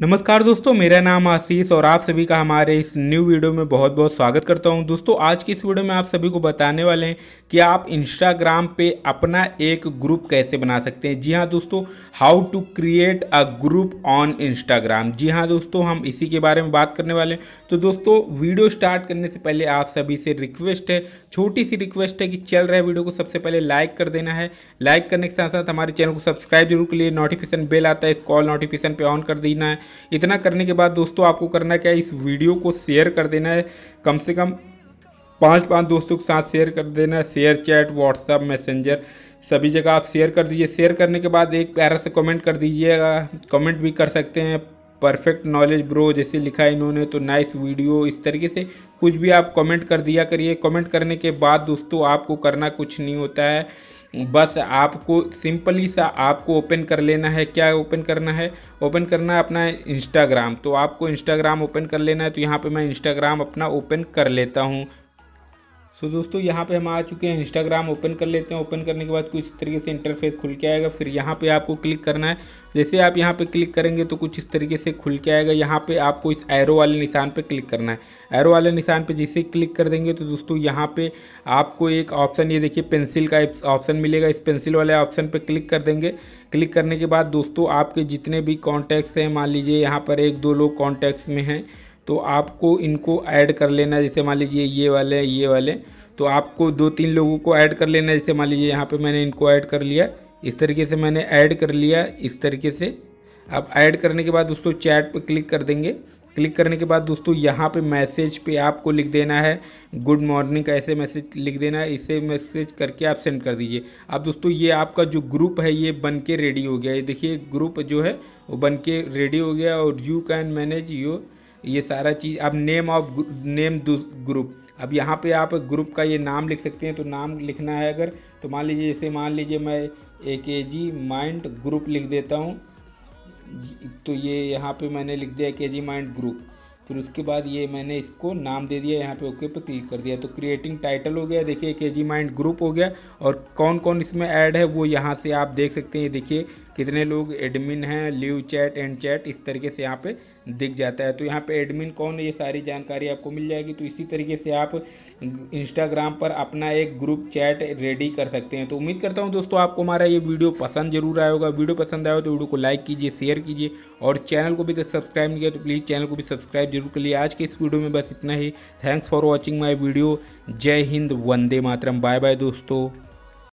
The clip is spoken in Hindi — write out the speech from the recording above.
नमस्कार दोस्तों मेरा नाम आशीष और आप सभी का हमारे इस न्यू वीडियो में बहुत बहुत स्वागत करता हूं दोस्तों आज की इस वीडियो में आप सभी को बताने वाले हैं कि आप इंस्टाग्राम पे अपना एक ग्रुप कैसे बना सकते हैं जी हां दोस्तों how to create a group on Instagram जी हां दोस्तों हम इसी के बारे में बात करने वाले हैं तो दोस्तों वीडियो स्टार्ट करने से पहले आप सभी से रिक्वेस्ट है छोटी सी रिक्वेस्ट है कि चल रहे वीडियो को सबसे पहले लाइक कर देना है लाइक करने के साथ साथ हमारे चैनल को सब्सक्राइब जरूर के लिए नोटिफिकेशन बेल आता है इस कॉल नोटिफिकेशन पर ऑन कर देना है इतना करने के बाद दोस्तों आपको करना क्या है इस वीडियो को शेयर कर देना है कम से कम पाँच पाँच दोस्तों के साथ शेयर कर देना है शेयर चैट व्हाट्सअप मैसेंजर सभी जगह आप शेयर कर दीजिए शेयर करने के बाद एक प्यारा से कमेंट कर दीजिएगा कमेंट भी कर सकते हैं परफेक्ट नॉलेज ब्रो जैसे लिखा है इन्होंने तो नाइस वीडियो इस तरीके से कुछ भी आप कमेंट कर दिया करिए कमेंट करने के बाद दोस्तों आपको करना कुछ नहीं होता है बस आपको सिंपली सा आपको ओपन कर लेना है क्या ओपन करना है ओपन करना है अपना इंस्टाग्राम तो आपको इंस्टाग्राम ओपन कर लेना है तो यहाँ पे मैं इंस्टाग्राम अपना ओपन कर लेता हूँ सो so, दोस्तों यहाँ पे हम आ चुके हैं इंस्टाग्राम ओपन कर लेते हैं ओपन करने के बाद कुछ इस तरीके से इंटरफेस खुल के आएगा फिर यहाँ पे आपको क्लिक करना है जैसे आप यहाँ पे क्लिक करेंगे तो कुछ इस तरीके से खुल के आएगा यहाँ पे आपको इस एरो वाले निशान पे क्लिक करना है एरो वाले निशान पे जैसे क्लिक कर देंगे तो दोस्तों यहाँ पर आपको एक ऑप्शन ये देखिए पेंसिल का ऑप्शन मिलेगा इस पेंसिल वाले ऑप्शन पर क्लिक कर देंगे क्लिक करने के बाद दोस्तों आपके जितने भी कॉन्टैक्ट्स हैं मान लीजिए यहाँ पर एक दो लोग कॉन्टैक्ट्स में हैं तो आपको इनको ऐड कर लेना जैसे मान लीजिए ये वाले ये वाले तो आपको दो तीन लोगों को ऐड कर लेना जैसे मान लीजिए यहाँ पे मैंने इनको ऐड कर लिया इस तरीके से मैंने ऐड कर लिया इस तरीके से अब ऐड करने के बाद दोस्तों चैट पर क्लिक कर देंगे क्लिक करने के बाद दोस्तों यहाँ पे मैसेज पे आपको लिख देना है गुड मॉर्निंग का ऐसे मैसेज लिख देना है इसे मैसेज करके आप सेंड कर दीजिए अब दोस्तों ये आपका जो ग्रुप है ये बन के रेडी हो गया ये देखिए ग्रुप जो है वो बन के रेडी हो गया और यू कैन मैनेज योर ये सारा चीज़ अब नेम ऑफ नेम ग्रुप अब यहाँ पे आप ग्रुप का ये नाम लिख सकते हैं तो नाम लिखना है अगर तो मान लीजिए जैसे मान लीजिए मैं ए के जी माइंड ग्रुप लिख देता हूँ तो ये यहाँ पे मैंने लिख दिया के जी माइंड ग्रुप फिर उसके बाद ये मैंने इसको नाम दे दिया यहाँ पे ओके पे क्लिक कर दिया तो क्रिएटिंग टाइटल हो गया देखिए के जी माइंड ग्रुप हो गया और कौन कौन इसमें ऐड है वो यहाँ से आप देख सकते हैं देखिए कितने लोग एडमिन हैं लिव चैट एंड चैट इस तरीके से यहाँ पे दिख जाता है तो यहाँ पे एडमिन कौन है ये सारी जानकारी आपको मिल जाएगी तो इसी तरीके से आप इंस्टाग्राम पर अपना एक ग्रुप चैट रेडी कर सकते हैं तो उम्मीद करता हूँ दोस्तों आपको हमारा ये वीडियो पसंद जरूर आया होगा वीडियो पसंद आया हो तो वीडियो को लाइक कीजिए शेयर कीजिए और चैनल को भी सब्सक्राइब तो नहीं किया तो प्लीज़ चैनल को भी सब्सक्राइब जरूर कर लिए आज के इस वीडियो में बस इतना ही thanks for watching my video जय हिंद वंदे मातरम बाय बाय दोस्तों